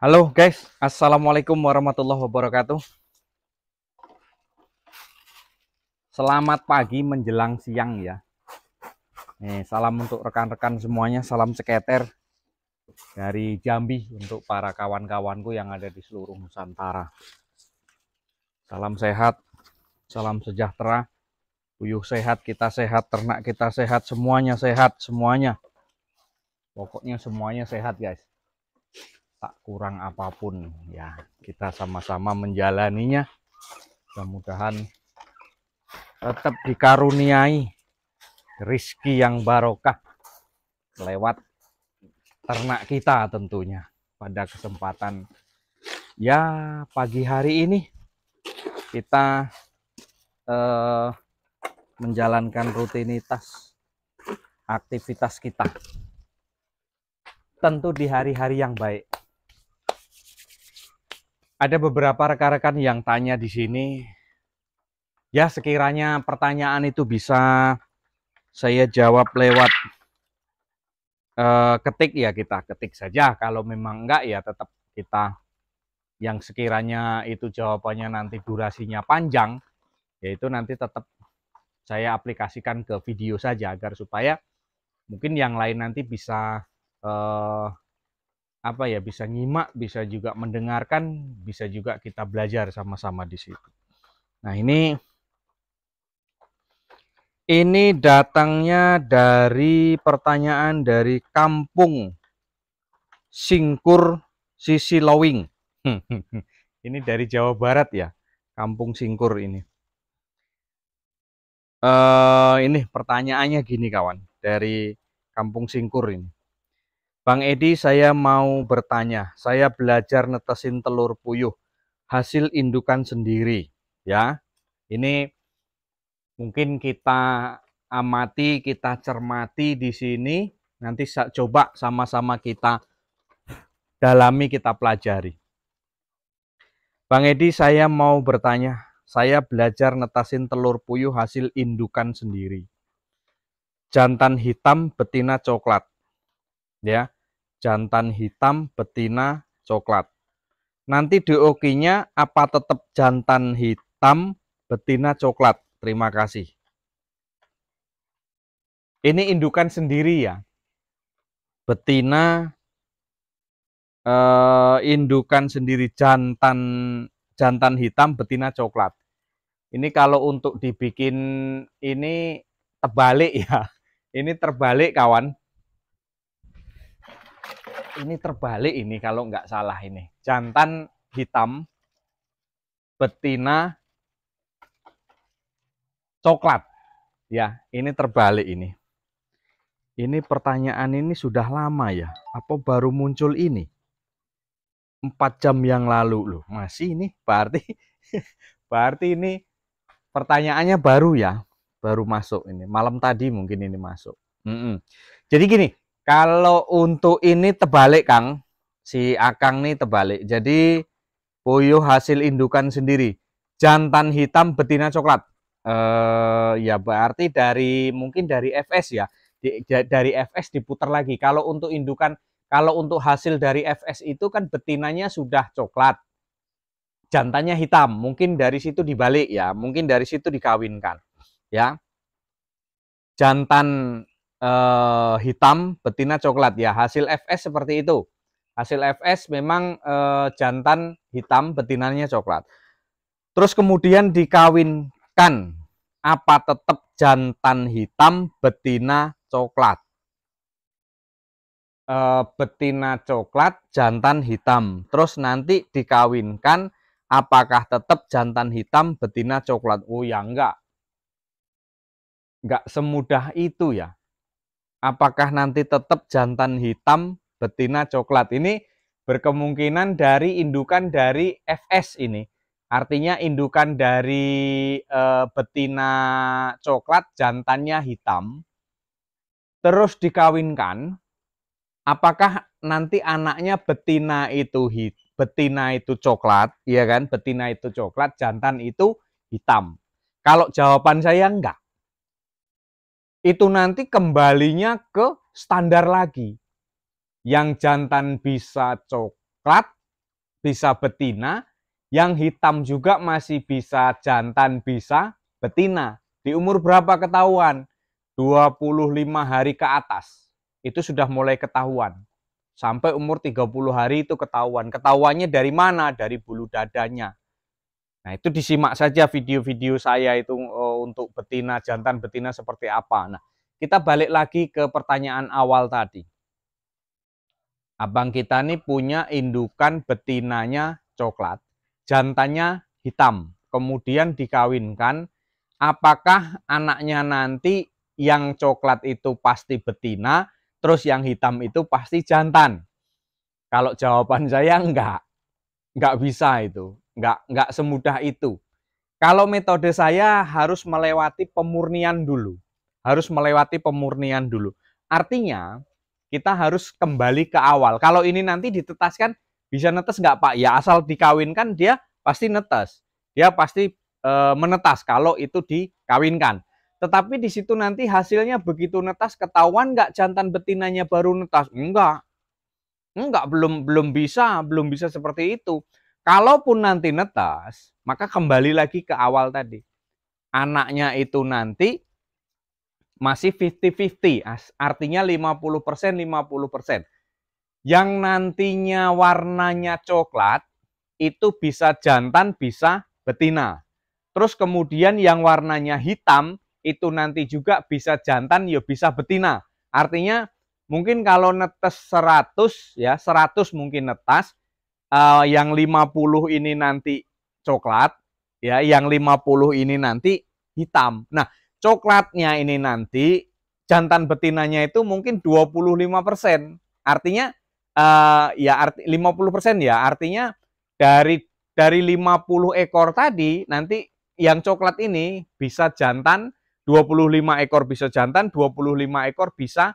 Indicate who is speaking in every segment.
Speaker 1: Halo guys, Assalamualaikum warahmatullahi wabarakatuh Selamat pagi menjelang siang ya Nih, Salam untuk rekan-rekan semuanya, salam seketer Dari Jambi untuk para kawan-kawanku yang ada di seluruh Nusantara Salam sehat, salam sejahtera Uyuh sehat, kita sehat, ternak kita sehat, semuanya sehat, semuanya Pokoknya semuanya sehat guys tak kurang apapun ya kita sama-sama menjalaninya mudah-mudahan tetap dikaruniai rizki yang barokah lewat ternak kita tentunya pada kesempatan ya pagi hari ini kita eh, menjalankan rutinitas aktivitas kita tentu di hari-hari yang baik ada beberapa rekan-rekan yang tanya di sini. Ya, sekiranya pertanyaan itu bisa saya jawab lewat eh, ketik ya kita ketik saja. Kalau memang enggak ya tetap kita yang sekiranya itu jawabannya nanti durasinya panjang, yaitu nanti tetap saya aplikasikan ke video saja agar supaya mungkin yang lain nanti bisa eh, apa ya bisa nyimak, bisa juga mendengarkan, bisa juga kita belajar sama-sama di situ. Nah, ini ini datangnya dari pertanyaan dari kampung Singkur Sisi Lowing. ini dari Jawa Barat ya, kampung Singkur ini. Uh, ini pertanyaannya gini kawan, dari kampung Singkur ini Bang Edi, saya mau bertanya. Saya belajar netesin telur puyuh hasil indukan sendiri, ya. Ini mungkin kita amati, kita cermati di sini. Nanti coba sama-sama kita dalami, kita pelajari. Bang Edi, saya mau bertanya. Saya belajar netasin telur puyuh hasil indukan sendiri. Jantan hitam, betina coklat ya jantan hitam betina coklat nanti diokinya apa tetap jantan hitam betina coklat terima kasih ini indukan sendiri ya betina eh, indukan sendiri jantan jantan hitam betina coklat ini kalau untuk dibikin ini terbalik ya ini terbalik kawan ini terbalik ini kalau nggak salah ini. Jantan hitam, betina coklat. Ya, ini terbalik ini. Ini pertanyaan ini sudah lama ya. Apa baru muncul ini? Empat jam yang lalu loh. Masih ini berarti berarti ini pertanyaannya baru ya. Baru masuk ini. Malam tadi mungkin ini masuk. Mm -mm. Jadi gini, kalau untuk ini terbalik Kang, si Akang nih terbalik. Jadi puyuh hasil indukan sendiri. Jantan hitam betina coklat. Eh ya berarti dari mungkin dari FS ya. Di, dari FS diputar lagi. Kalau untuk indukan, kalau untuk hasil dari FS itu kan betinanya sudah coklat. Jantannya hitam. Mungkin dari situ dibalik ya. Mungkin dari situ dikawinkan. Ya. Jantan eh, hitam, betina coklat ya. Hasil FS seperti itu. Hasil FS memang eh, jantan hitam, betinanya coklat. Terus kemudian dikawinkan apa tetap jantan hitam, betina coklat. E, betina coklat, jantan hitam. Terus nanti dikawinkan apakah tetap jantan hitam betina coklat? Oh ya enggak. Enggak semudah itu ya apakah nanti tetap jantan hitam betina coklat ini berkemungkinan dari indukan dari FS ini artinya indukan dari e, betina coklat jantannya hitam terus dikawinkan apakah nanti anaknya betina itu hit, betina itu coklat ya kan betina itu coklat jantan itu hitam kalau jawaban saya enggak itu nanti kembalinya ke standar lagi. Yang jantan bisa coklat, bisa betina, yang hitam juga masih bisa jantan, bisa betina. Di umur berapa ketahuan? 25 hari ke atas. Itu sudah mulai ketahuan. Sampai umur 30 hari itu ketahuan. Ketahuannya dari mana? Dari bulu dadanya. Nah, itu disimak saja video-video saya itu oh, untuk betina, jantan betina seperti apa. Nah, kita balik lagi ke pertanyaan awal tadi. Abang kita ini punya indukan betinanya coklat, jantannya hitam, kemudian dikawinkan. Apakah anaknya nanti yang coklat itu pasti betina, terus yang hitam itu pasti jantan? Kalau jawaban saya enggak, enggak bisa itu, enggak enggak semudah itu. Kalau metode saya harus melewati pemurnian dulu. Harus melewati pemurnian dulu. Artinya, kita harus kembali ke awal. Kalau ini nanti ditetaskan, bisa netes nggak Pak? Ya asal dikawinkan dia pasti netes. Dia pasti e, menetas kalau itu dikawinkan. Tetapi di situ nanti hasilnya begitu netas, ketahuan nggak jantan betinanya baru netas? Enggak. Enggak, belum belum bisa, belum bisa seperti itu. Kalaupun nanti netas, maka kembali lagi ke awal tadi. Anaknya itu nanti masih 50-50, artinya 50%, 50%. Yang nantinya warnanya coklat, itu bisa jantan, bisa betina. Terus kemudian yang warnanya hitam, itu nanti juga bisa jantan, ya bisa betina. Artinya mungkin kalau netes 100, ya 100 mungkin netas, uh, yang 50 ini nanti coklat, ya, yang 50 ini nanti hitam. Nah, coklatnya ini nanti jantan betinanya itu mungkin 25%. Artinya uh, ya arti 50% ya, artinya dari dari 50 ekor tadi nanti yang coklat ini bisa jantan 25 ekor bisa jantan, 25 ekor bisa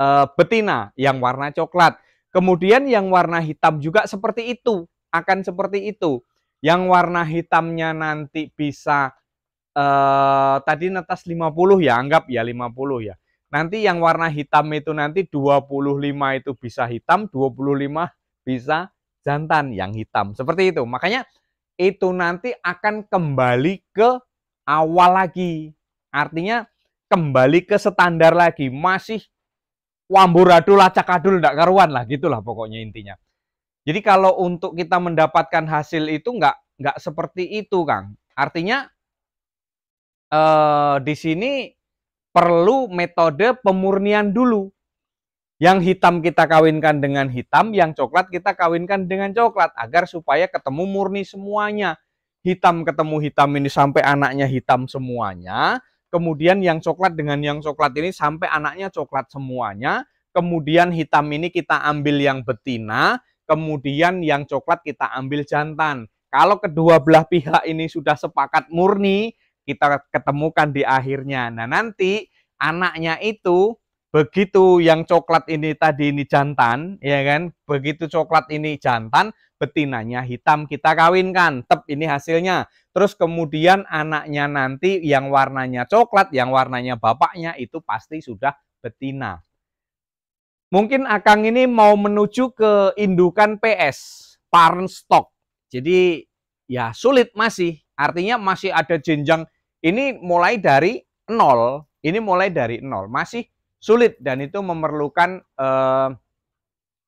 Speaker 1: uh, betina yang warna coklat. Kemudian yang warna hitam juga seperti itu, akan seperti itu. Yang warna hitamnya nanti bisa eh, tadi netas 50 ya, anggap ya 50 ya. Nanti yang warna hitam itu nanti 25 itu bisa hitam, 25 bisa jantan yang hitam. Seperti itu. Makanya itu nanti akan kembali ke awal lagi. Artinya kembali ke standar lagi. Masih wamburadul acakadul ndak karuan lah gitulah pokoknya intinya. Jadi kalau untuk kita mendapatkan hasil itu nggak nggak seperti itu Kang. Artinya eh, di sini perlu metode pemurnian dulu. Yang hitam kita kawinkan dengan hitam, yang coklat kita kawinkan dengan coklat agar supaya ketemu murni semuanya. Hitam ketemu hitam ini sampai anaknya hitam semuanya, kemudian yang coklat dengan yang coklat ini sampai anaknya coklat semuanya, kemudian hitam ini kita ambil yang betina, kemudian yang coklat kita ambil jantan. Kalau kedua belah pihak ini sudah sepakat murni, kita ketemukan di akhirnya. Nah, nanti anaknya itu begitu yang coklat ini tadi ini jantan, ya kan? Begitu coklat ini jantan, betinanya hitam kita kawinkan. Tep ini hasilnya. Terus kemudian anaknya nanti yang warnanya coklat, yang warnanya bapaknya itu pasti sudah betina. Mungkin Akang ini mau menuju ke indukan PS, parent stock. Jadi ya sulit masih. Artinya masih ada jenjang ini mulai dari nol. Ini mulai dari nol. Masih sulit dan itu memerlukan eh,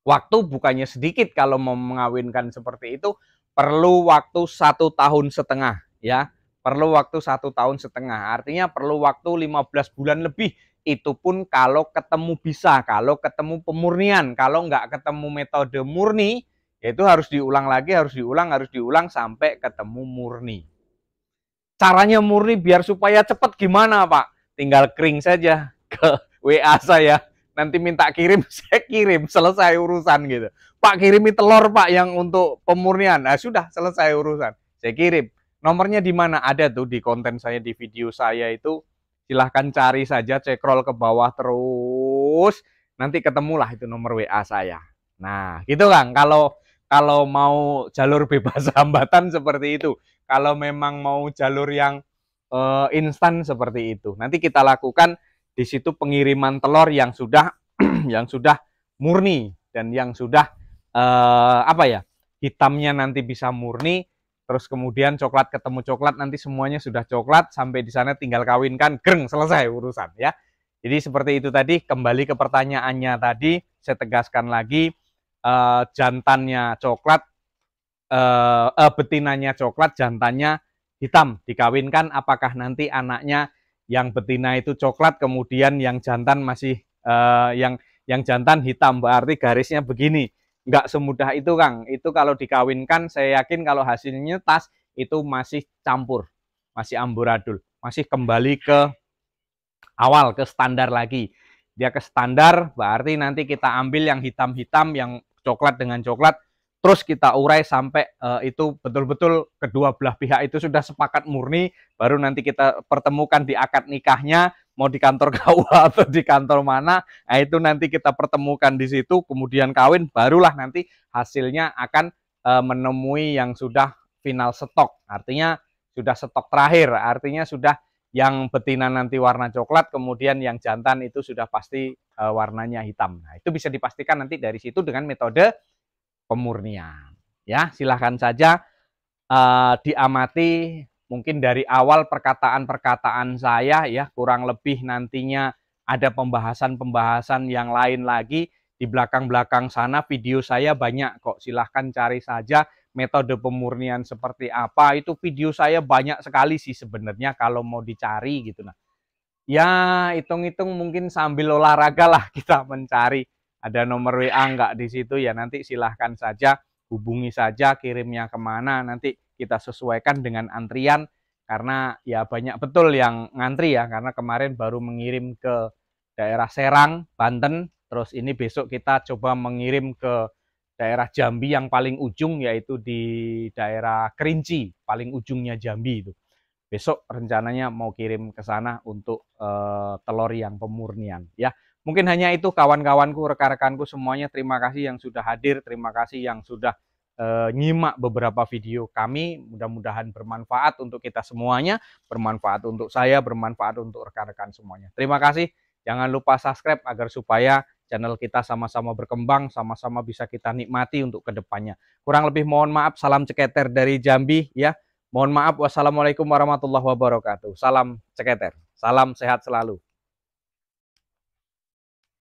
Speaker 1: Waktu bukannya sedikit kalau mau mengawinkan seperti itu perlu waktu satu tahun setengah ya. Perlu waktu satu tahun setengah. Artinya perlu waktu 15 bulan lebih. Itu pun kalau ketemu bisa, kalau ketemu pemurnian, kalau nggak ketemu metode murni, ya itu harus diulang lagi, harus diulang, harus diulang sampai ketemu murni. Caranya murni biar supaya cepat gimana Pak? Tinggal kering saja ke WA saya nanti minta kirim saya kirim selesai urusan gitu pak kirimi telur pak yang untuk pemurnian nah sudah selesai urusan saya kirim nomornya di mana ada tuh di konten saya di video saya itu silahkan cari saja cek roll ke bawah terus nanti ketemulah itu nomor WA saya nah gitu kan. kalau kalau mau jalur bebas hambatan seperti itu kalau memang mau jalur yang uh, instan seperti itu nanti kita lakukan di situ pengiriman telur yang sudah yang sudah murni dan yang sudah eh, apa ya hitamnya nanti bisa murni terus kemudian coklat ketemu coklat nanti semuanya sudah coklat sampai di sana tinggal kawinkan greng selesai urusan ya jadi seperti itu tadi kembali ke pertanyaannya tadi saya tegaskan lagi eh, jantannya coklat eh, eh betinanya coklat jantannya hitam dikawinkan apakah nanti anaknya yang betina itu coklat kemudian yang jantan masih uh, yang yang jantan hitam berarti garisnya begini nggak semudah itu Kang itu kalau dikawinkan saya yakin kalau hasilnya tas itu masih campur masih amburadul masih kembali ke awal ke standar lagi dia ke standar berarti nanti kita ambil yang hitam-hitam yang coklat dengan coklat terus kita urai sampai uh, itu betul-betul kedua belah pihak itu sudah sepakat murni baru nanti kita pertemukan di akad nikahnya mau di kantor KUA atau di kantor mana nah itu nanti kita pertemukan di situ kemudian kawin barulah nanti hasilnya akan uh, menemui yang sudah final stok artinya sudah stok terakhir artinya sudah yang betina nanti warna coklat kemudian yang jantan itu sudah pasti uh, warnanya hitam nah itu bisa dipastikan nanti dari situ dengan metode pemurnian. Ya, silahkan saja uh, diamati mungkin dari awal perkataan-perkataan saya ya kurang lebih nantinya ada pembahasan-pembahasan yang lain lagi di belakang-belakang sana video saya banyak kok silahkan cari saja metode pemurnian seperti apa itu video saya banyak sekali sih sebenarnya kalau mau dicari gitu nah ya hitung-hitung mungkin sambil olahraga lah kita mencari ada nomor WA nggak di situ ya nanti silahkan saja hubungi saja kirimnya kemana nanti kita sesuaikan dengan antrian karena ya banyak betul yang ngantri ya karena kemarin baru mengirim ke daerah Serang, Banten, terus ini besok kita coba mengirim ke daerah Jambi yang paling ujung yaitu di daerah Kerinci, paling ujungnya Jambi itu. Besok rencananya mau kirim ke sana untuk e, telur yang pemurnian ya. Mungkin hanya itu kawan-kawanku, rekan-rekanku semuanya terima kasih yang sudah hadir, terima kasih yang sudah e, nyimak beberapa video kami. Mudah-mudahan bermanfaat untuk kita semuanya, bermanfaat untuk saya, bermanfaat untuk rekan-rekan semuanya. Terima kasih. Jangan lupa subscribe agar supaya channel kita sama-sama berkembang, sama-sama bisa kita nikmati untuk kedepannya. Kurang lebih mohon maaf, salam ceketer dari Jambi ya. Mohon maaf, wassalamualaikum warahmatullahi wabarakatuh. Salam ceketer, salam sehat selalu.